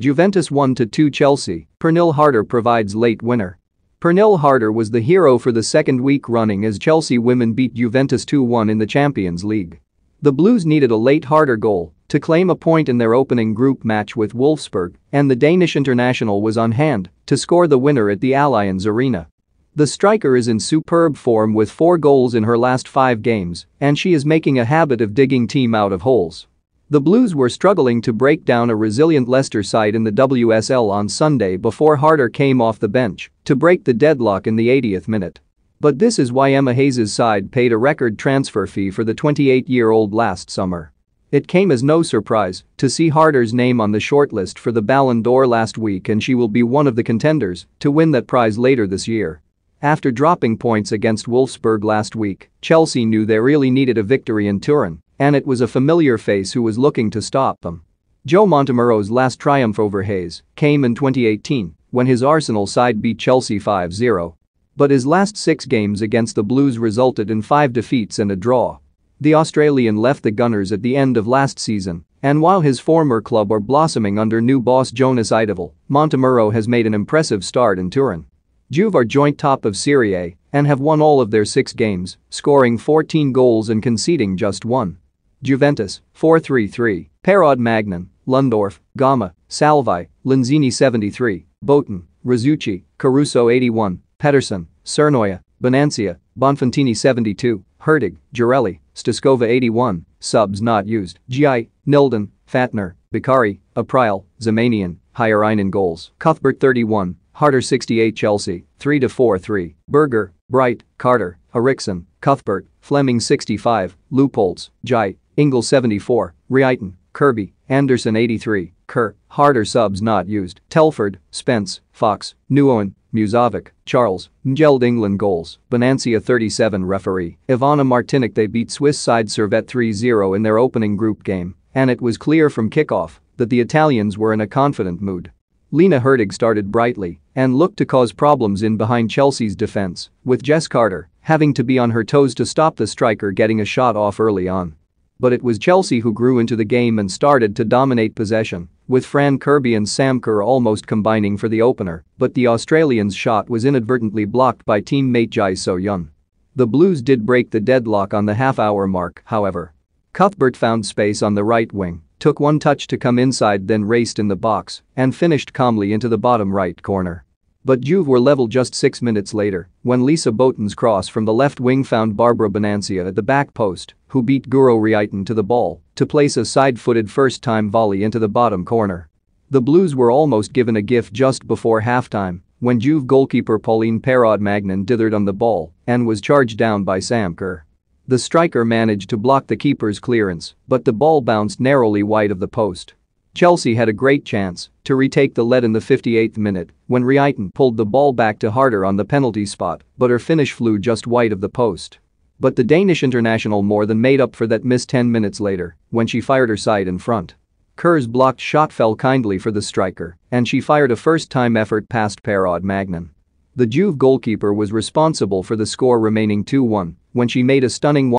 Juventus 1-2 Chelsea, Pernil Harder provides late winner. Pernil Harder was the hero for the second week running as Chelsea women beat Juventus 2-1 in the Champions League. The Blues needed a late Harder goal to claim a point in their opening group match with Wolfsburg and the Danish international was on hand to score the winner at the Allianz Arena. The striker is in superb form with four goals in her last five games and she is making a habit of digging team out of holes. The Blues were struggling to break down a resilient Leicester side in the WSL on Sunday before Harder came off the bench to break the deadlock in the 80th minute. But this is why Emma Hayes' side paid a record transfer fee for the 28-year-old last summer. It came as no surprise to see Harder's name on the shortlist for the Ballon d'Or last week and she will be one of the contenders to win that prize later this year. After dropping points against Wolfsburg last week, Chelsea knew they really needed a victory in Turin and it was a familiar face who was looking to stop them. Joe Montemuro's last triumph over Hayes came in 2018 when his Arsenal side beat Chelsea 5-0. But his last six games against the Blues resulted in five defeats and a draw. The Australian left the Gunners at the end of last season, and while his former club are blossoming under new boss Jonas Ideval, Montemurro has made an impressive start in Turin. Juve are joint top of Serie A and have won all of their six games, scoring 14 goals and conceding just one. Juventus, 433, Perod Magnan, Lundorf, Gama, Salvi, Lanzini 73, Botan, Rizzucci, Caruso 81, Pedersen, Cernoia, Bonancia, Bonfantini 72, Hertig, Girelli, Staskova 81, subs not used, Gi, Nilden, Fatner, Bikari, Aprile, Zemanian, in goals, Cuthbert 31, Harder 68 Chelsea, 3-4-3, Berger, Bright, Carter, Erickson, Cuthbert, Fleming 65, Leupold's, Jai, Ingle 74, Reiten, Kirby, Anderson 83, Kerr, harder subs not used, Telford, Spence, Fox, Newoen, Musavik, Charles, Ngeld England goals, Bonancia 37 referee, Ivana Martinic they beat Swiss side Servette 3-0 in their opening group game, and it was clear from kickoff that the Italians were in a confident mood. Lena Hertig started brightly and looked to cause problems in behind Chelsea's defense, with Jess Carter, having to be on her toes to stop the striker getting a shot off early on. But it was Chelsea who grew into the game and started to dominate possession, with Fran Kirby and Sam Kerr almost combining for the opener, but the Australians' shot was inadvertently blocked by teammate Jai So Young. The Blues did break the deadlock on the half-hour mark, however. Cuthbert found space on the right wing, took one touch to come inside then raced in the box and finished calmly into the bottom right corner. But Juve were level just six minutes later when Lisa Boton's cross from the left wing found Barbara Bonancia at the back post, who beat Guro Reiten to the ball to place a side-footed first-time volley into the bottom corner. The Blues were almost given a gift just before halftime when Juve goalkeeper Pauline Perrod Magnan dithered on the ball and was charged down by Sam Kerr. The striker managed to block the keeper's clearance, but the ball bounced narrowly wide of the post. Chelsea had a great chance to retake the lead in the 58th minute when Reiten pulled the ball back to Harder on the penalty spot, but her finish flew just wide of the post. But the Danish international more than made up for that miss 10 minutes later when she fired her side in front. Kerr's blocked shot fell kindly for the striker, and she fired a first-time effort past Parod Magnan. The Juve goalkeeper was responsible for the score remaining 2-1 when she made a stunning